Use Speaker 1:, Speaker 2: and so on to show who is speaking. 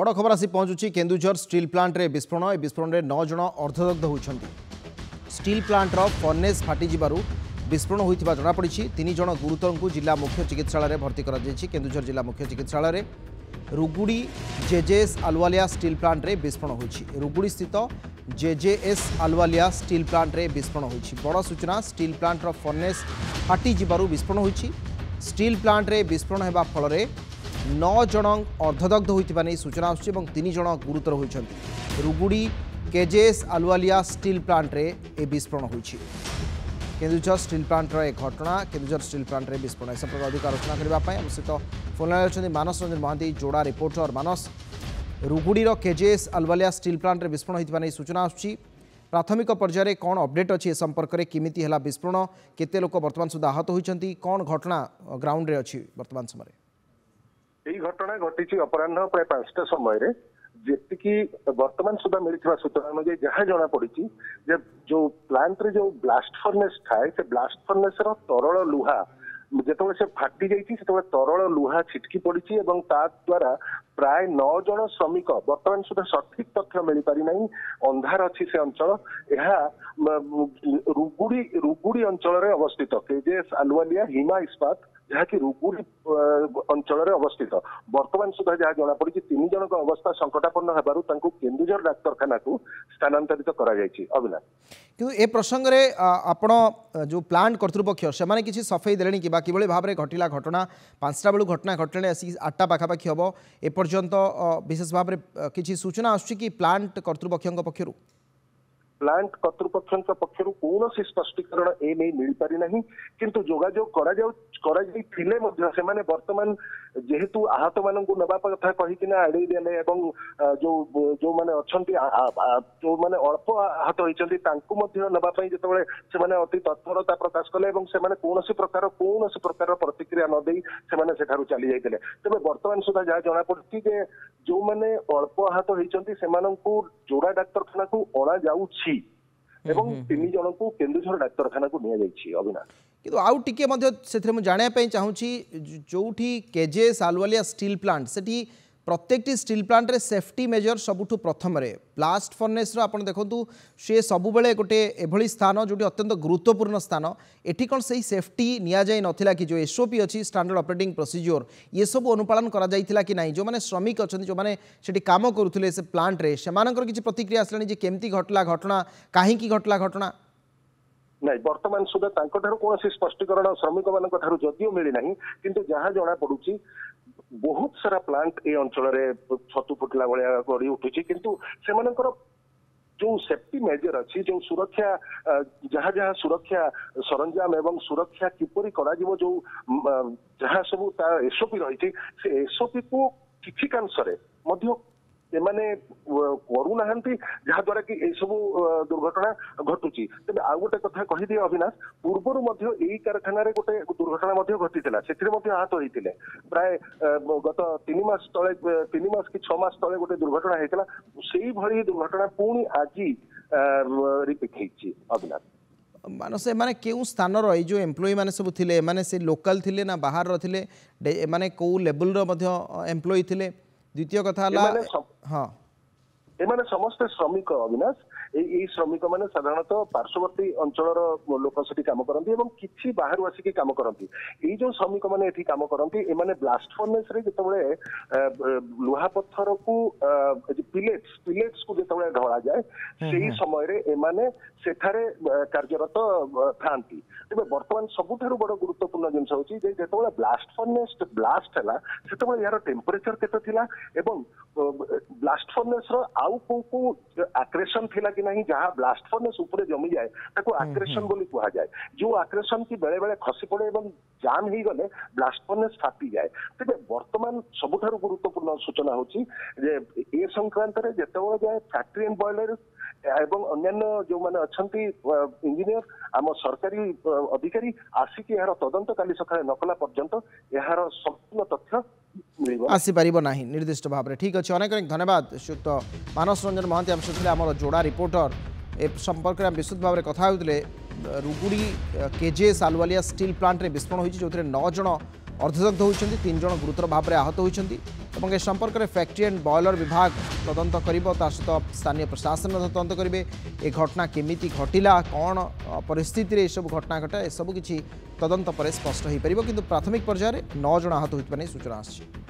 Speaker 1: বড় খবর আসি পৌঁছুছি কেন্দুঝর স্টিল প্লান্টে বিস্ফোরণ এই বিস্ফোরণে নয় জন অর্ধদগ্ধ হয়েছেন স্টিল প্লান্টর ফর্নেস ফাটিযার বিস্ফোরণ হয়েছে জনাপড়ি তিনজন গুরুতর জেলা মুখ্য চিকিৎসাড়ে ভর্তি করা কেন্দুঝর জেলা মুখ্য চিকিৎসাড়ে রুগুড়ি জেজেএস আলওয়ালিয়া স্টিল প্লান্টে বিস্ফোরণ হয়েছে রুগুড়ি স্থিত জেজেএস আলওয়ালিয়া স্টিল প্লান্টে বিস্ফোরণ হয়েছে বড় সূচনা স্টিল প্লান্টর ফর্নেস ফাটিযার বিস্ফোরণ হয়েছে স্টিল প্লান্টে বিস্ফোরণ হওয়া ফলরে नौ जन अर्धदग्ध होता नहीं सूचना आनिज गुरुतर होती रुगुड़ी केजेएस आलुआलिया स्टिल प्लांट्रे विस्फोरण केन्दूर स्टिल प्लांटर एक घटना केन्दूर स्टिल प्लांट विस्फोरण इस प्रकार अधिक आलोचना करने सहित फोन अच्छा मानस रंजन महां जोड़ा रिपोर्टर मानस रुगुड़ीर केजेएस आलुआलिया स्टिल प्लांट विस्फोरण होता नहीं सूचना आ प्राथमिक पर्यायर कौन अपडेट अच्छी संपर्क में किमी है विस्फोरण केत लोक बर्तमान सुधा आहत होती कौन घटना ग्राउंड में अच्छी बर्तमान समय
Speaker 2: घटना घटी अपराह प्राय पांचटा समय जी बर्तमान सुधा मिलता सूचना अनु जहां जना पड़ी जो प्लांट रे जो ब्लास्ट फर्नेस थाए से ब्लास्ट फर्नेस ररल लुहा जो से फाटी जाते तरल लुहा छिटकी पड़ी और द्वारा प्राय नौ जन श्रमिक बर्तमान सुधा सठिक तथ्य मिल पारिना अंधार अच्छी से अंचल यह रुगुड़ी रुगुड़ी अंचल अवस्थित केजेएस आलुआलिया हिमा इस्पात ଯାହାକି ରୁଗୁଡ଼ି ଅଞ୍ଚଳରେ ଅବସ୍ଥିତ ବର୍ତ୍ତମାନ ସୁଦ୍ଧା ଯାହା ଜଣାପଡିଛି ତିନି ଜଣଙ୍କ ଅବସ୍ଥା ସଂକଟାପନ୍ନ ହେବାରୁ ତାଙ୍କୁ କେନ୍ଦୁଝର ଡାକ୍ତରଖାନାକୁ ସ୍ଥାନାନ୍ତରିତ କରାଯାଇଛି ଅଭିନା
Speaker 1: କିନ୍ତୁ ଏ ପ୍ରସଙ୍ଗରେ ଆପଣ ଯେଉଁ ପ୍ଲାଣ୍ଟ କର୍ତ୍ତୃପକ୍ଷ ସେମାନେ କିଛି ସଫେଇ ଦେଲେଣି କି ବା କିଭଳି ଭାବରେ ଘଟିଲା ଘଟଣା ପାଞ୍ଚଟା ବେଳୁ ଘଟଣା ଘଟିଲାଣି ଆସିକି ଆଠଟା ପାଖାପାଖି ହେବ ଏପର୍ଯ୍ୟନ୍ତ ବିଶେଷ ଭାବରେ କିଛି ସୂଚନା ଆସୁଛି କି ପ୍ଲାଣ୍ଟ କର୍ତ୍ତୃପକ୍ଷଙ୍କ ପକ୍ଷରୁ
Speaker 2: प्लांट कर्तृपक्ष पक्ष कौन स्पष्टीकरण एने किंतु जोजोग करें बर्तमान जेहेतु आहत मानू ना कथा कहीकिना अड़े देने और जो जो मैंने जो मैंने अल्प आहत होती नापी जिते अति तत्परता प्रकाश कले कौन प्रकार कौन प्रकार प्रतिक्रिया नद से चली जाते तेरे बर्तमान सुधा जहां जना पड़ी जो मैंने अल्प आहत होती जोड़ा डाक्तखाना को अणा जा এবং তিনি জনক কেন্দ্র শহর ডাক্তারখানা কো নিয়া যাইছি অভিনয়
Speaker 1: কিন্তু আউট টিকে মধ্যে সেটি আমি জানতে চাইছি জৌঠি কেজে সালওয়ালিয়া স্টিল প্ল্যান্ট সেটি প্রত্যেকটি স্টিল প্লান্টরে সেফটি মেজর সবুঠু প্রথমে ব্লাষ্ট ফর্নেসর আপনার দেখুন সি সবুলে গোটে এভাবে স্থান যেটি অত্যন্ত গুরুত্বপূর্ণ স্থান এটি কোণ সেই সেফটি নিয়াযাই নথিলা কি যে এসওপি অছি স্ট্যান্ডার্ড অপরেটিং প্রোসিজিওর এসবু অনুপাড়ন করা যাইতিলা কি নাই যে শ্রমিক অনেক যে সেটি কাম করুলে সে প্লান্টরে সেমানকর কিছু প্রতিক্রিয়া আসলে যে কেমতি ঘটলা ঘটনা কাহিকি ঘটলা ঘটনা
Speaker 2: ନାଇଁ ବର୍ତ୍ତମାନ ସୁଦ୍ଧା ତାଙ୍କଠାରୁ କୌଣସି ସ୍ପଷ୍ଟୀକରଣ ଶ୍ରମିକମାନଙ୍କ ଠାରୁ ଯଦିଓ ମିଳିନାହିଁ କିନ୍ତୁ ଯାହା ଜଣାପଡ଼ୁଛି ବହୁତ ସାରା ପ୍ଲାଣ୍ଟ ଏ ଅଞ୍ଚଳରେ ଛତୁ ଫୁଟିଲା ଭଳିଆ ଗଢି ଉଠୁଛି କିନ୍ତୁ ସେମାନଙ୍କର ଯେଉଁ ସେଫ୍ଟି ମେଜର ଅଛି ଯେଉଁ ସୁରକ୍ଷା ଯାହା ଯାହା ସୁରକ୍ଷା ସରଞ୍ଜାମ ଏବଂ ସୁରକ୍ଷା କିପରି କରାଯିବ ଯେଉଁ ଯାହା ସବୁ ତା ଏସଓପି ରହିଛି ସେ ଏସଓପି କୁ କିଛି କାଂଶରେ ମଧ୍ୟ ସେମାନେ କରୁନାହାନ୍ତି ଯାହାଦ୍ୱାରା କି ଏସବୁ ଦୁର୍ଘଟଣା ଘଟୁଛି ତେବେ ଆଉ ଗୋଟେ କଥା କହିଦିଏ ଅବିନାଶ ପୂର୍ବରୁ ମଧ୍ୟ ଏଇ କାରଖାନାରେ ଗୋଟେ ଦୁର୍ଘଟଣା ମଧ୍ୟ ଘଟିଥିଲା ସେଥିରେ ମଧ୍ୟ ଆହତ ହେଇଥିଲେ ପ୍ରାୟ ଗତ ତିନି ମାସ ତଳେ ତିନି ମାସ କି ଛଅ ମାସ ତଳେ ଗୋଟେ ଦୁର୍ଘଟଣା ହେଇଥିଲା ସେଇଭଳି ଦୁର୍ଘଟଣା ପୁଣି ଆଜି ରିପିଟ୍ ହେଇଛି ଅବିନାଶ
Speaker 1: ମାନସ ଏମାନେ କେଉଁ ସ୍ଥାନର ଏଇ ଯେଉଁ ଏମ୍ପ୍ଲୟି ମାନେ ସବୁ ଥିଲେ ଏମାନେ ସେ ଲୋକାଲ ଥିଲେ ନା ବାହାରର ଥିଲେ ଏମାନେ କେଉଁ ଲେବୁଲର ମଧ୍ୟ ଏମ୍ପ୍ଲୟି ଥିଲେ দ্বিতীয় কথা হল হ্যাঁ
Speaker 2: ଏମାନେ ସମସ୍ତେ ଶ୍ରମିକ ଅବିନାଶ ଏଇ ଏଇ ଶ୍ରମିକମାନେ ସାଧାରଣତଃ ପାର୍ଶ୍ୱବର୍ତ୍ତୀ ଅଞ୍ଚଳର ଲୋକ ସେଠି କାମ କରନ୍ତି ଏବଂ କିଛି ବାହାରୁ ଆସିକି କାମ କରନ୍ତି ଏଇ ଯୋଉ ଶ୍ରମିକମାନେ ଏଠି କାମ କରନ୍ତି ଏମାନେ ବ୍ଲାଷ୍ଟ ଫର୍ନେସରେ ଯେତେବେଳେ ଲୁହା ପଥରକୁ ପିଲେଟ୍ସ ପିଲେଟ୍ସକୁ ଯେତେବେଳେ ଢଳାଯାଏ ସେଇ ସମୟରେ ଏମାନେ ସେଠାରେ କାର୍ଯ୍ୟରତ ଥାନ୍ତି ତେବେ ବର୍ତ୍ତମାନ ସବୁଠାରୁ ବଡ ଗୁରୁତ୍ୱପୂର୍ଣ୍ଣ ଜିନିଷ ହଉଛି ଯେ ଯେତେବେଳେ ବ୍ଲାଷ୍ଟ ଫର୍ନେସ୍ ବ୍ଲାଷ୍ଟ ହେଲା ସେତେବେଳେ ଏହାର ଟେମ୍ପରେଚର କେତେ ଥିଲା ଏବଂ ବ୍ଲାଷ୍ଟ ଫର୍ନେସର ଆଉ आक्रेशन कि नहीं जहां ब्लास्ट फर्नेस जमी जाए आक्रेशन बोली कहा जो आक्रेशन की बेले बेले खसी पड़े जाम ही गले ब्लास्ट फर्नेस फाटी जाए तेज ବର୍ତ୍ତମାନ ସବୁଠାରୁ ଗୁରୁତ୍ୱପୂର୍ଣ୍ଣ ସୂଚନା ହେଉଛି ଯେ ଏ ସଂକ୍ରାନ୍ତରେ ଯେତେବେଳେ ଯାଏ ଫ୍ୟାକ୍ଟ୍ରି ଆଣ୍ଡ ବଏଲର ଏବଂ ଅନ୍ୟାନ୍ୟ ଯେଉଁମାନେ ଅଛନ୍ତି ଇଞ୍ଜିନିୟର ଆମ ସରକାରୀ ଅଧିକାରୀ ଆସିକି ଏହାର ତଦନ୍ତ କାଲି ସକାଳେ ନକଲା ପର୍ଯ୍ୟନ୍ତ ଏହାର ସମ୍ପୂର୍ଣ୍ଣ ତଥ୍ୟ
Speaker 1: আসিপারিব না নির্দিষ্ট ভাবে ঠিক আছে অনেক অনেক ধন্যবাদ শ্রুক্ত মানস ମହାନ୍ତି মহান্তি আমার ଆମର ଯୋଡ଼ା যোড়া ଏ ସମ୍ପର୍କରେ ଆମେ আমি ଭାବରେ କଥା ହେଉଥିଲେ ରୁଗୁଡ଼ି রুগুড়ি কেজে ଷ୍ଟିଲ୍ ପ୍ଲାଣ୍ଟରେ ବିସ୍ଫୋରଣ ହୋଇଛି ଯେଉଁଥିରେ ନଅ ଜଣ ଅର୍ଦ୍ଧଦଗ୍ଧ ହୋଇଛନ୍ତି ତିନି ଜଣ ଗୁରୁତର ଭାବରେ ଆହତ ହୋଇଛନ୍ତି ଏବଂ ଏ ସମ୍ପର୍କରେ ଫ୍ୟାକ୍ଟ୍ରି ଆଣ୍ଡ ବଏଲର ବିଭାଗ ତଦନ୍ତ କରିବ ତା ସହିତ ସ୍ଥାନୀୟ ପ୍ରଶାସନ ତଦନ୍ତ କରିବେ ଏ ଘଟଣା କେମିତି ଘଟିଲା କ'ଣ ପରିସ୍ଥିତିରେ ଏସବୁ ଘଟଣା ଘଟା ଏସବୁ କିଛି ତଦନ୍ତ ପରେ ସ୍ପଷ୍ଟ ହୋଇପାରିବ କିନ୍ତୁ ପ୍ରାଥମିକ ପର୍ଯ୍ୟାୟରେ ନଅ ଜଣ ଆହତ ହୋଇଥିବା ନେଇ ସୂଚନା ଆସିଛି